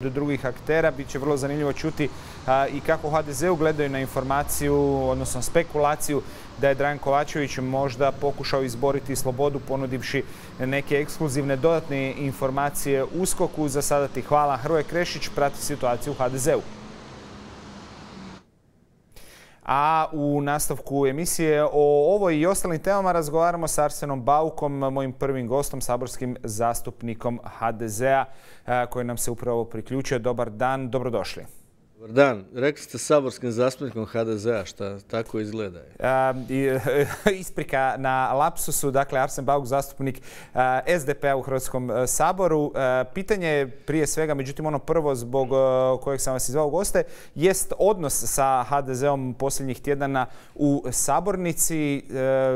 ...do drugih aktera. Biće vrlo zanimljivo čuti i kako HDZ-u gledaju na informaciju, odnosno spekulaciju da je Dran Kovačević možda pokušao izboriti slobodu ponudivši neke ekskluzivne dodatne informacije uskoku. Za sada ti hvala. Hrvoje Krešić prati situaciju u HDZ-u. A u nastavku emisije o ovoj i ostalim temama razgovaramo s Arsenom Baukom, mojim prvim gostom, saborskim zastupnikom HDZ-a eh, koji nam se upravo priključuje. Dobar dan, dobrodošli. Dobar dan. Rekli ste saborskim zastupnikom HDZ-a šta tako izgleda. isprika na lapsusu, dakle Arsen Bauk, zastupnik SDP-a u Hrvatskom saboru. Pitanje je prije svega, međutim ono prvo zbog kojeg sam vas izvao goste, jest odnos sa HDZ-om posljednjih tjedana u sabornici.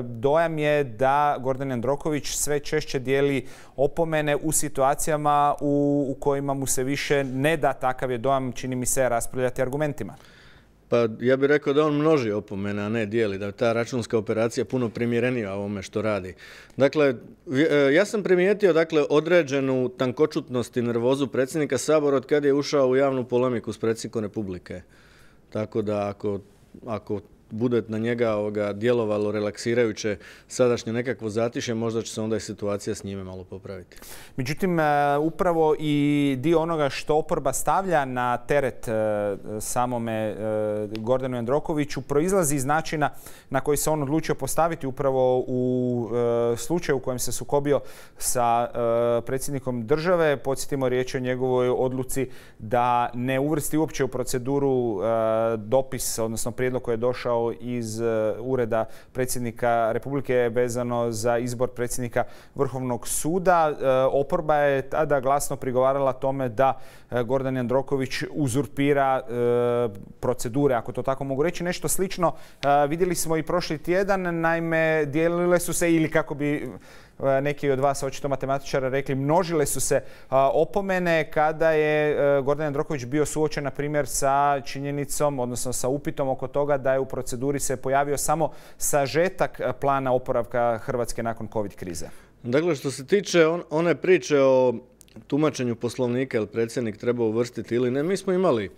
Dojam je da Gordan Jandroković sve češće dijeli opomene u situacijama u, kojima mu se više ne da takav je dojam, čini mi se, raspred argumentima? Pa ja bih rekao da on množi opomene, a ne dijeli, da je ta računska operacija puno primjerenija ovome što radi. Dakle, e, ja sam primijetio dakle, određenu tankočutnost i nervozu predsjednika Sabora od kada je ušao u javnu polemiku s predsjednikom Republike. Tako da ako bude na njega ovoga, djelovalo relaksirajuće sadašnje nekakvo zatiše, možda će se onda i situacija s njime malo popraviti. Međutim, e, upravo i dio onoga što oporba stavlja na teret e, samome e, Gordanu Jandrokoviću proizlazi iz načina na koji se on odlučio postaviti upravo u slučaju u kojem se sukobio sa predsjednikom države. Podsjetimo riječ o njegovoj odluci da ne uvrsti uopće u proceduru dopis, odnosno prijedlog koji je došao iz e, ureda predsjednika Republike vezano za izbor predsjednika Vrhovnog suda. E, oporba je tada glasno prigovarala tome da e, Gordan Jandroković uzurpira procedure, ako to tako mogu reći. Nešto slično vidjeli smo i prošli tjedan. Naime, dijelile su se ili kako bi E, neki od vas, očito matematičara, rekli, množile su se opomene kada je e, Gordan Jandroković bio suočen, na primjer, sa činjenicom, odnosno sa upitom oko toga da je u proceduri se pojavio samo sažetak e, plana oporavka Hrvatske nakon COVID krize. Dakle, što se tiče one priče o tumačenju poslovnika, ili predsjednik treba uvrstiti ili ne, mi smo imali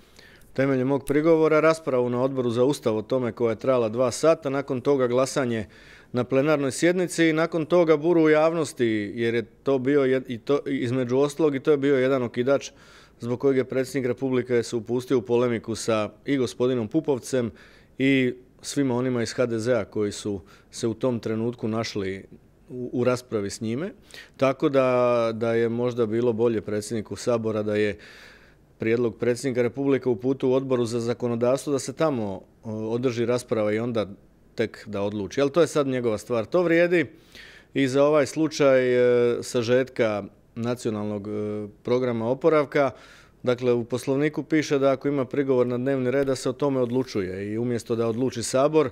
temeljem mog prigovora raspravu na odboru za Ustav o tome koja je trajala dva sata, nakon toga glasanje na plenarnoj sjednici i nakon toga buru u javnosti, jer je to bio, i to, između ostalog, i to je bio jedan okidač zbog kojeg je predsjednik Republike se upustio u polemiku sa i gospodinom Pupovcem i svima onima iz HDZ-a koji su se u tom trenutku našli u, raspravi s njime. Tako da, da je možda bilo bolje predsjedniku Sabora da je prijedlog predsjednika Republike u putu u odboru za zakonodavstvo da se tamo e, održi rasprava i onda tek da odluči. Ali to je sad njegova stvar. To vrijedi i za ovaj slučaj e, sažetka nacionalnog e, programa oporavka. Dakle, u poslovniku piše da ako ima prigovor na dnevni red, da se o tome odlučuje. I umjesto da odluči Sabor,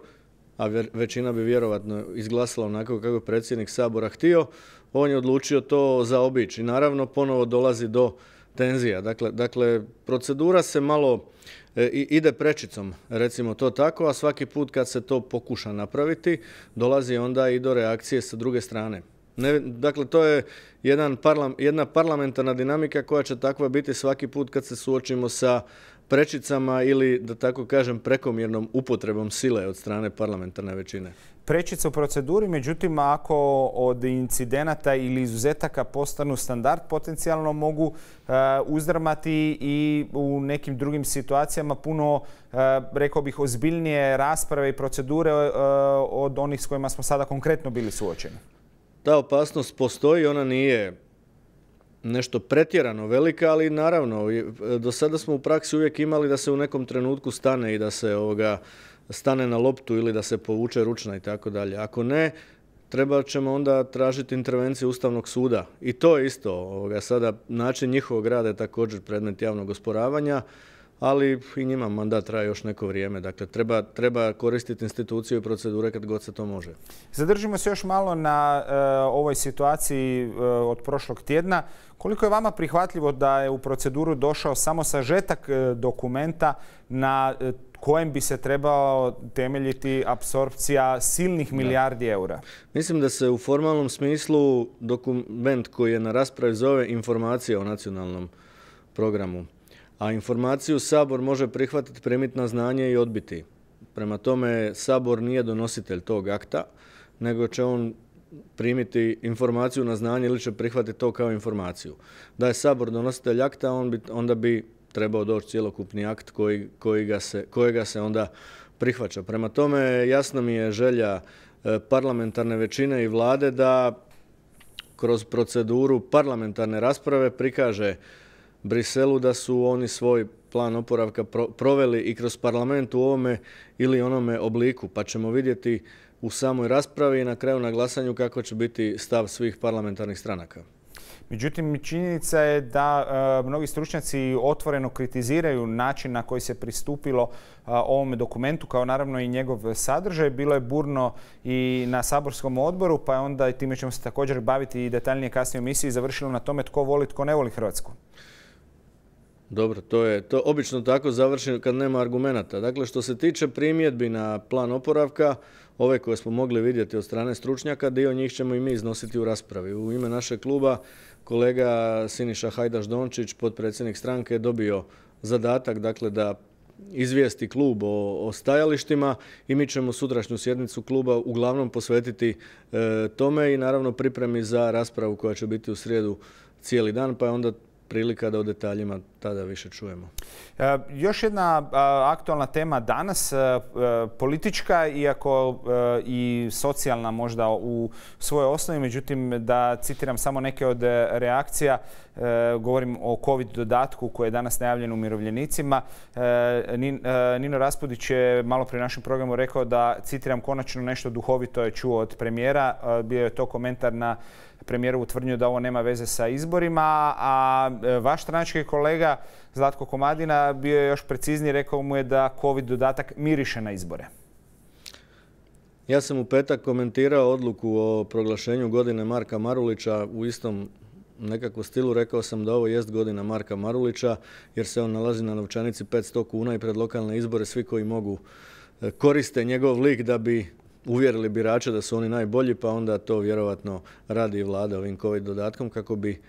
a većina bi vjerovatno izglasala onako kako je predsjednik Sabora htio, on je odlučio to zaobići. Naravno, ponovo dolazi do tenzija. Dakle, dakle procedura se malo e, ide prečicom, recimo to tako, a svaki put kad se to pokuša napraviti, dolazi onda i do reakcije sa druge strane. Ne, dakle, to je jedan jedna parlamentarna dinamika koja će takva biti svaki put kad se suočimo sa prečicama ili, da tako kažem, prekomjernom upotrebom sile od strane parlamentarne većine prečica u proceduri, međutim ako od incidenata ili izuzetaka postanu standard, potencijalno mogu e, uzdrmati i u nekim drugim situacijama puno, e, rekao bih, ozbiljnije rasprave i procedure e, od onih s kojima smo sada konkretno bili suočeni. Ta opasnost postoji, ona nije nešto pretjerano velika, ali naravno, do sada smo u praksi uvijek imali da se u nekom trenutku stane i da se ovoga stane na loptu ili da se povuče ručna i tako dalje. Ako ne, treba ćemo onda tražiti intervenciju Ustavnog suda. I to je isto. sada način njihovog rada je također predmet javnog osporavanja, ali i njima mandat traje još neko vrijeme. Dakle, treba, treba koristiti instituciju i procedure kad god se to može. Zadržimo se još malo na eh, ovoj situaciji eh, od prošlog tjedna. Koliko je vama prihvatljivo da je u proceduru došao samo sažetak eh, dokumenta na kojem bi se trebao temeljiti apsorpcija silnih milijardi eura? Mislim da se u formalnom smislu dokument koji je na raspravi zove informacija o nacionalnom programu. A informaciju Sabor može prihvatiti, primiti na znanje i odbiti. Prema tome, Sabor nije donositelj tog akta, nego će on primiti informaciju na znanje ili će prihvatiti to kao informaciju. Da je Sabor donositelj akta, onda bi trebao doći cjelokupni akt koji, ga se, kojega se onda prihvaća. Prema tome, jasna mi je želja e, parlamentarne većine i vlade da kroz proceduru parlamentarne rasprave prikaže Briselu da su oni svoj plan oporavka proveli i kroz parlament u ovome ili onome obliku, pa ćemo vidjeti u samoj raspravi i na kraju na glasanju kako će biti stav svih parlamentarnih stranaka. Međutim, činjenica je da e, mnogi stručnjaci otvoreno kritiziraju način na koji se pristupilo e, ovome dokumentu, kao naravno i njegov sadržaj. Bilo je burno i na saborskom odboru, pa onda i time ćemo se također baviti i detaljnije kasnije u emisiji završilo na tome tko voli, tko ne voli Hrvatsku. Dobro, to je to obično tako završeno kad nema argumenata. Dakle, što se tiče primjedbi na plan oporavka, ove koje smo mogli vidjeti od strane stručnjaka, dio njih ćemo i mi iznositi u raspravi. U ime našeg kluba kolega Siniša Hajdaš-Dončić, potpredsjednik stranke, je dobio zadatak dakle, da izvijesti klub o, stajalištima i mi ćemo sutrašnju sjednicu kluba uglavnom posvetiti e, tome i naravno pripremi za raspravu koja će biti u srijedu cijeli dan, pa je onda prilika da o detaljima tada više čujemo. E, još jedna aktualna tema danas, e, e, politička, iako i socijalna možda u svojoj osnovi, međutim da citiram samo neke od reakcija, govorim o COVID dodatku koji je danas najavljen umirovljenicima. Nino Raspudić je malo prije našem programu rekao da, citiram, konačno nešto duhovito je čuo od premijera. Bio je to komentar na premijerovu tvrdnju da ovo nema veze sa izborima, a vaš stranački kolega Zlatko Komadina, bio je još precizniji, rekao mu je da COVID dodatak miriše na izbore. Ja sam u petak komentirao odluku o proglašenju godine Marka Marulića u istom nekako stilu rekao sam da ovo jest godina Marka Marulića jer se on nalazi na novčanici 500 kuna i pred lokalne izbore svi koji mogu e, koriste njegov lik da bi uvjerili birače da su oni najbolji pa onda to vjerojatno radi i vlada ovim COVID dodatkom kako bi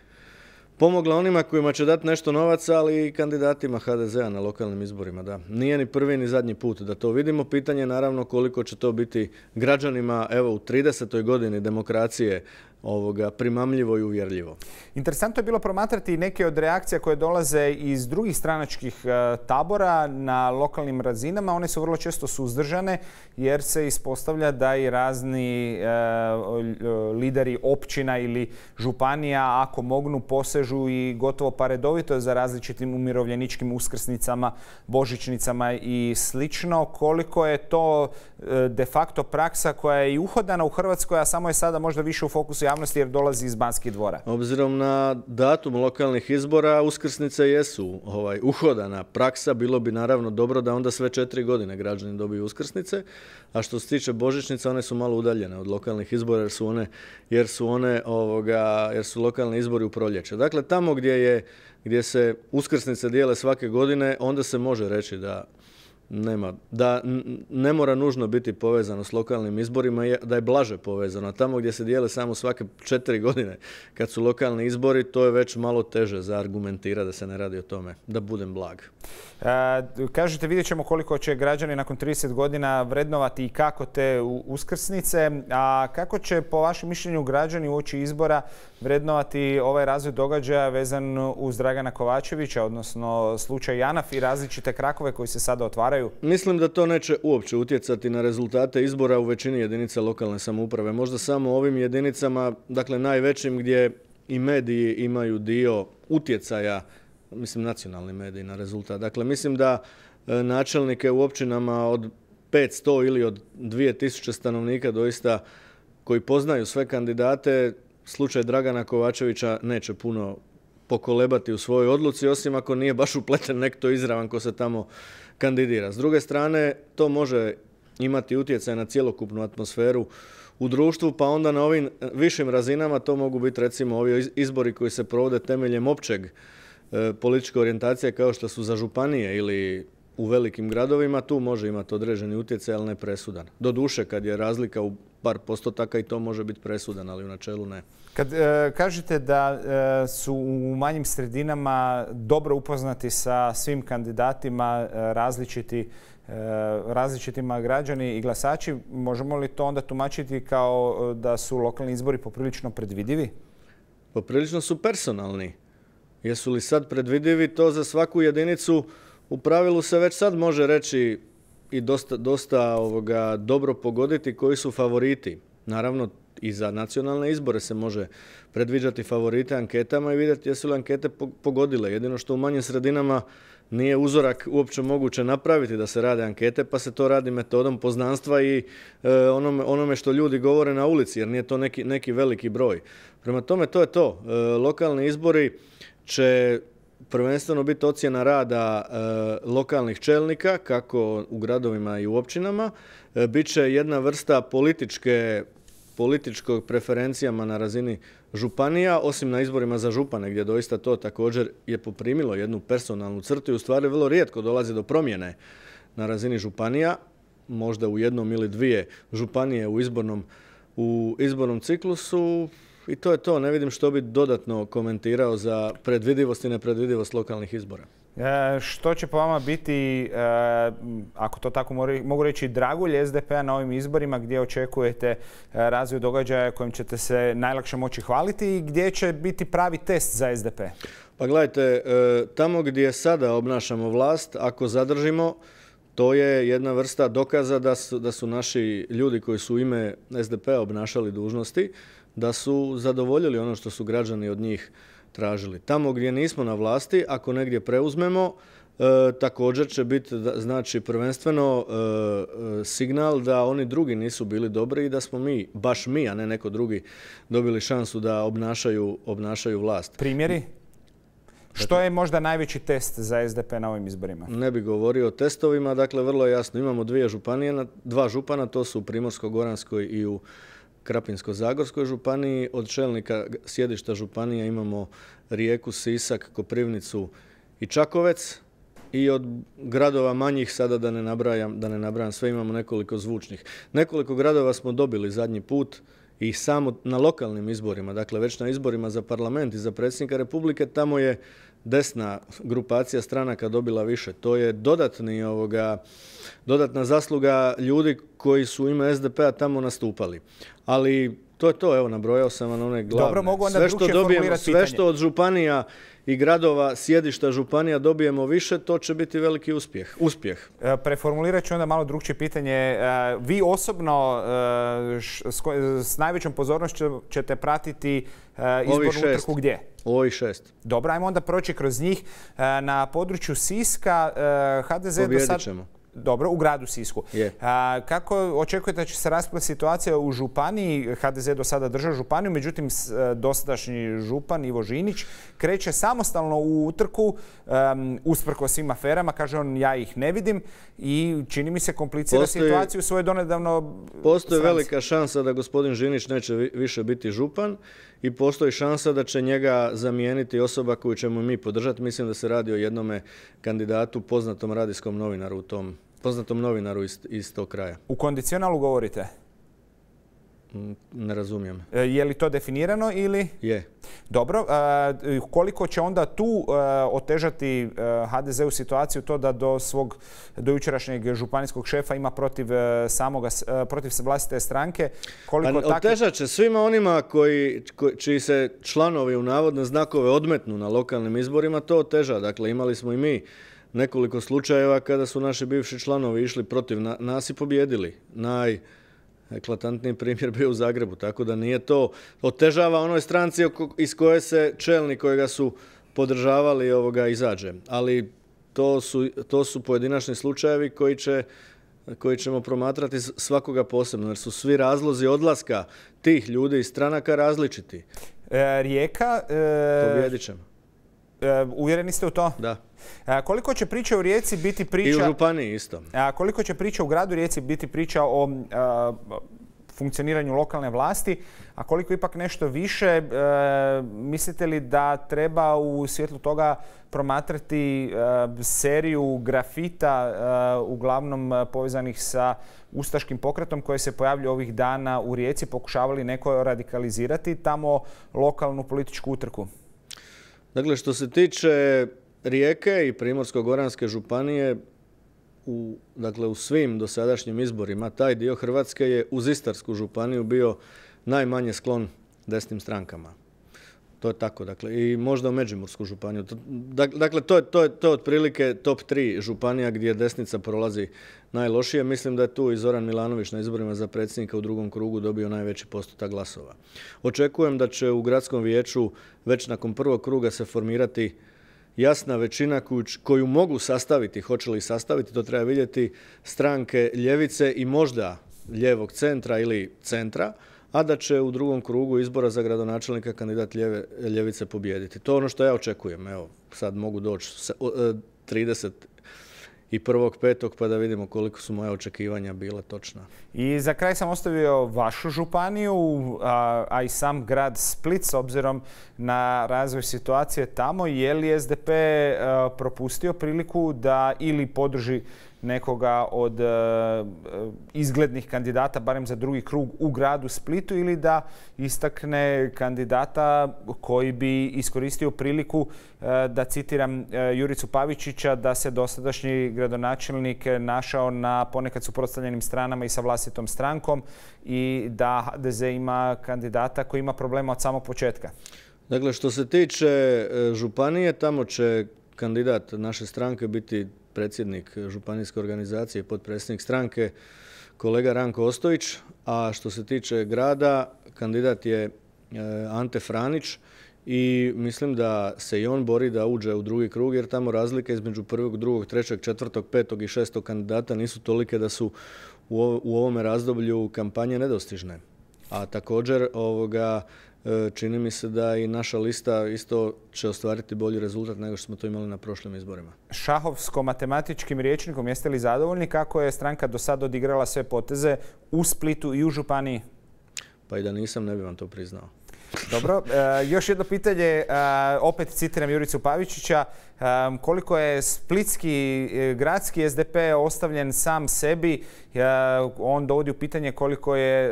pomogla onima kojima će dati nešto novaca, ali i kandidatima HDZ-a na lokalnim izborima. Da. Nije ni prvi ni zadnji put da to vidimo. Pitanje je naravno koliko će to biti građanima evo, u 30. godini demokracije ovoga primamljivo i uvjerljivo. Interesantno je bilo promatrati neke od reakcija koje dolaze iz drugih stranačkih e, tabora na lokalnim razinama. One su vrlo često suzdržane jer se ispostavlja da i razni e, e, lideri općina ili županija ako mognu posežu i gotovo paredovito za različitim umirovljeničkim uskrsnicama, božićnicama i slično. Koliko je to de facto praksa koja je i uhodana u Hrvatskoj, a samo je sada možda više u fokusu javnosti jer dolazi iz Banskih dvora. Obzirom na datum lokalnih izbora, uskrsnice jesu ovaj, uhodana praksa. Bilo bi naravno dobro da onda sve četiri godine građani dobiju uskrsnice. A što se tiče božićnica, one su malo udaljene od lokalnih izbora jer su one, jer su one ovoga, jer su lokalni izbori u proljeće. Dakle, tamo gdje je gdje se uskrsnice dijele svake godine, onda se može reći da nema. Da ne mora nužno biti povezano s lokalnim izborima, da je blaže povezano. A tamo gdje se dijele samo svake četiri godine kad su lokalni izbori, to je već malo teže za argumentira da se ne radi o tome. Da budem blag. E, kažete, vidjet ćemo koliko će građani nakon 30 godina vrednovati i kako te uskrsnice. A kako će po vašem mišljenju građani u oči izbora vrednovati ovaj razvoj događaja vezan uz Dragana Kovačevića, odnosno slučaj Janaf i različite krakove koji se sada otvaraju Mislim da to neće uopće utjecati na rezultate izbora u većini jedinica lokalne samouprave. Možda samo ovim jedinicama, dakle najvećim gdje i mediji imaju dio utjecaja, mislim nacionalni mediji na rezultat. Dakle, mislim da e, načelnike u općinama od 500 ili od 2000 stanovnika doista koji poznaju sve kandidate, slučaj Dragana Kovačevića neće puno pokolebati u svojoj odluci, osim ako nije baš upleten nekto izravan ko se tamo kandidira. S druge strane, to može imati utjecaj na cjelokupnu atmosferu u društvu, pa onda na ovim višim razinama to mogu biti recimo ovi izbori koji se provode temeljem općeg e, političke orijentacije kao što su za županije ili u velikim gradovima, tu može imati određeni utjecaj, ali ne presudan. Doduše, kad je razlika u par postotaka i to može biti presudan, ali u načelu ne. Kad e, kažete da e, su u manjim sredinama dobro upoznati sa svim kandidatima e, različiti različitima građani i glasači, možemo li to onda tumačiti kao da su lokalni izbori poprilično predvidivi? Poprilično su personalni. Jesu li sad predvidivi to za svaku jedinicu u pravilu se već sad može reći i dosta, dosta ovoga, dobro pogoditi koji su favoriti. Naravno, i za nacionalne izbore se može predviđati favorite anketama i vidjeti jesu li ankete pogodile. Jedino što u manjim sredinama nije uzorak uopće moguće napraviti da se rade ankete, pa se to radi metodom poznanstva i e, onome, onome što ljudi govore na ulici, jer nije to neki, neki veliki broj. Prema tome, to je to. E, lokalni izbori će prvenstveno biti ocjena rada e, lokalnih čelnika, kako u gradovima i u općinama. E, bit Biće jedna vrsta političke političkog preferencijama na razini županija, osim na izborima za župane, gdje doista to također je poprimilo jednu personalnu crtu i u stvari vrlo rijetko dolazi do promjene na razini županija, možda u jednom ili dvije županije u izbornom, u izbornom ciklusu, i to je to, ne vidim što bi dodatno komentirao za predvidivost i nepredvidivost lokalnih izbora. E, što će po vama biti, e, ako to tako mogu reći, dragulj SDP-a na ovim izborima gdje očekujete e, razvoj događaja kojim ćete se najlakše moći hvaliti i gdje će biti pravi test za SDP? Pa gledajte, tamo gdje sada obnašamo vlast, ako zadržimo, to je jedna vrsta dokaza da su, da su naši ljudi koji su u ime SDP-a obnašali dužnosti, da su zadovoljili ono što su građani od njih tražili. Tamo gdje nismo na vlasti, ako negdje preuzmemo, e, također će biti znači prvenstveno e, e, signal da oni drugi nisu bili dobri i da smo mi, baš mi, a ne neko drugi, dobili šansu da obnašaju, obnašaju vlast. Primjeri? Dakle, što je možda najveći test za SDP na ovim izborima? Ne bi govorio o testovima, dakle vrlo jasno. Imamo dvije županije, dva župana, to su u Primorsko-Goranskoj i u Krapinsko-Zagorskoj županiji. Od čelnika sjedišta županija imamo Rijeku, Sisak, Koprivnicu i Čakovec i od gradova manjih, sada da ne nabrajam, da ne nabrajam sve, imamo nekoliko zvučnih. Nekoliko gradova smo dobili zadnji put i samo na lokalnim izborima, dakle već na izborima za parlament i za predsjednika Republike, tamo je desna grupacija stranaka dobila više. To je dodatni ovoga, dodatna zasluga ljudi koji su u ime SDP-a tamo nastupali. Ali to je to, evo, nabrojao sam vam one Dobro, mogu sve što dobijemo, Sve što od županija i gradova, sjedišta županija dobijemo više, to će biti veliki uspjeh. uspjeh. E, preformulirat ću onda malo drugčije pitanje. E, vi osobno e, s, najvećom pozornošću ćete pratiti izbornu utrku gdje? Ovih šest. Dobro, ajmo onda proći kroz njih. E, na području Siska e, HDZ do sad... ćemo. Dobro, u gradu Sisku. E, kako očekujete da će se raspraviti situacija u Županiji? HDZ do sada drža Županiju, međutim dosadašnji Župan Ivo Žinić kreće samostalno u utrku usprko svim aferama. Kaže on, ja ih ne vidim i čini mi se komplicira situaciju svoje donedavno... Postoji velika šansa da gospodin Žinić neće više biti Župan i postoji šansa da će njega zamijeniti osoba koju ćemo mi podržati. Mislim da se radi o jednome kandidatu poznatom radijskom novinaru u tom, poznatom novinaru iz tog kraja. U kondicionalu govorite? Ne razumijem. E, je li to definirano ili? Je. Dobro. E, koliko će onda tu e, otežati HDZ-u situaciju to da do svog dojučerašnjeg županijskog šefa ima protiv samoga, protiv vlastite stranke? Koliko pa Otežat će svima onima čiji se članovi u navodne znakove odmetnu na lokalnim izborima, to oteža. Dakle, imali smo i mi nekoliko slučajeva kada su naši bivši članovi išli protiv nas i pobjedili. Naj eklatantniji primjer bio u Zagrebu, tako da nije to otežava onoj stranci iz koje se čelnik kojega su podržavali ovoga izađe. Ali to su, to su pojedinačni slučajevi koji će koji ćemo promatrati svakoga posebno, jer su svi razlozi odlaska tih ljudi iz stranaka različiti. E, rijeka... E, to e, uvjereni ste u to? Da koliko će priča u Rijeci biti priča... I u Županiji isto. koliko će priča u gradu Rijeci biti priča o funkcioniranju lokalne vlasti, a koliko ipak nešto više, e, mislite li da treba u svjetlu toga promatrati e, seriju grafita, e, uglavnom povezanih sa ustaškim pokretom koje se pojavlju ovih dana u Rijeci, pokušavali neko radikalizirati tamo lokalnu političku utrku? Dakle, što se tiče Rijeke i Primorsko-Goranske županije u, dakle, u svim dosadašnjim izborima taj dio Hrvatske je uz Istarsku županiju bio najmanje sklon desnim strankama. To je tako, dakle, i možda u Međimursku županiju. Dakle, to je, je, otprilike top tri županija gdje desnica prolazi najlošije. Mislim da je tu i Zoran Milanović na izborima za predsjednika u drugom krugu dobio najveći postotak glasova. Očekujem da će u gradskom vijeću već nakon prvog kruga se formirati jasna većina koju mogu sastaviti, hoće li sastaviti, to treba vidjeti stranke ljevice i možda ljevog centra ili centra, a da će u drugom krugu izbora za gradonačelnika kandidat ljevice pobijediti. To je ono što ja očekujem. Evo, sad mogu doći 30 i prvog petog pa da vidimo koliko su moja očekivanja bila točna. I za kraj sam ostavio vašu županiju, a, i sam grad Split s obzirom na razvoj situacije tamo. Je li SDP e, propustio priliku da ili podrži nekoga od e, izglednih kandidata, barem za drugi krug, u gradu Splitu ili da istakne kandidata koji bi iskoristio priliku, e, da citiram e, Juricu Pavičića, da se dosadašnji gradonačelnik našao na ponekad suprotstavljenim stranama i sa vlastitom strankom i da HDZ ima kandidata koji ima problema od samog početka. Dakle, što se tiče županije, tamo će kandidat naše stranke biti predsjednik županijske organizacije, potpredsjednik stranke, kolega Ranko Ostojić, a što se tiče grada, kandidat je eh, Ante Franić i mislim da se i on bori da uđe u drugi krug jer tamo razlike između prvog, drugog, trećeg, četvrtog, petog i šestog kandidata nisu tolike da su u ovome razdoblju kampanje nedostižne. A također ovoga E, čini mi se da i naša lista isto će ostvariti bolji rezultat nego što smo to imali na prošlim izborima. Šahovsko-matematičkim riječnikom jeste li zadovoljni kako je stranka do sada odigrala sve poteze u Splitu i u Županiji? Pa i da nisam ne bi vam to priznao. Dobro, eh, još jedno pitanje, eh, opet citiram Juricu Pavičića. Eh, koliko je splitski gradski SDP ostavljen sam sebi, on dovodi u pitanje koliko je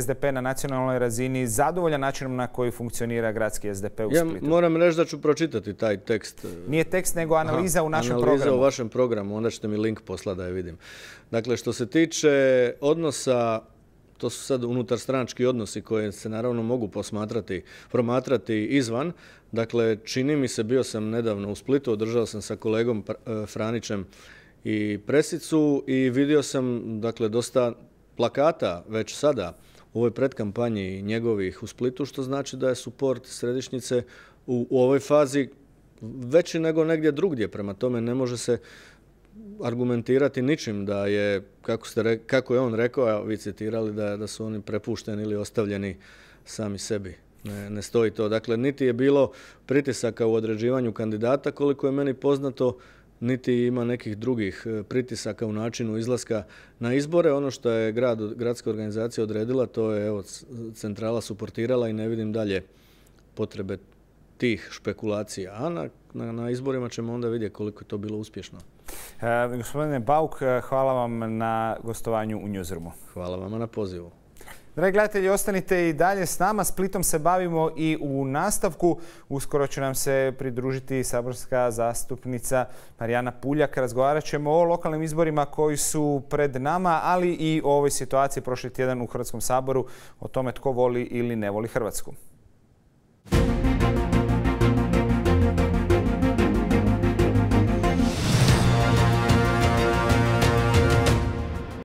SDP na nacionalnoj razini zadovoljan načinom na koji funkcionira gradski SDP u Splitu. Ja moram reći da ću pročitati taj tekst. Nije tekst, nego analiza u našem programu. Analiza u vašem programu, onda ćete mi link poslati da je vidim. Dakle, što se tiče odnosa to su sad unutar odnosi koje se naravno mogu posmatrati, promatrati izvan. Dakle, čini mi se, bio sam nedavno u Splitu, održao sam sa kolegom e, Franićem i presicu i vidio sam dakle, dosta plakata već sada u ovoj predkampanji njegovih u Splitu, što znači da je suport središnjice u, u ovoj fazi veći nego negdje drugdje. Prema tome ne može se argumentirati ničim da je, kako, ste, kako je on rekao, a vi citirali da, da su oni prepušteni ili ostavljeni sami sebi. Ne, ne stoji to. Dakle, niti je bilo pritisaka u određivanju kandidata, koliko je meni poznato, niti ima nekih drugih e, pritisaka u načinu izlaska na izbore. Ono što je grad, gradska organizacija odredila, to je evo, centrala suportirala i ne vidim dalje potrebe tih špekulacija. A na, na, na izborima ćemo onda vidjeti koliko je to bilo uspješno. E, gospodine Bauk, e, hvala vam na gostovanju u Newsroomu. Hvala vam na pozivu. Dragi gledatelji, ostanite i dalje s nama. Splitom se bavimo i u nastavku. Uskoro će nam se pridružiti saborska zastupnica Marijana Puljak. Razgovarat ćemo o lokalnim izborima koji su pred nama, ali i o ovoj situaciji prošli tjedan u Hrvatskom saboru, o tome tko voli ili ne voli Hrvatsku.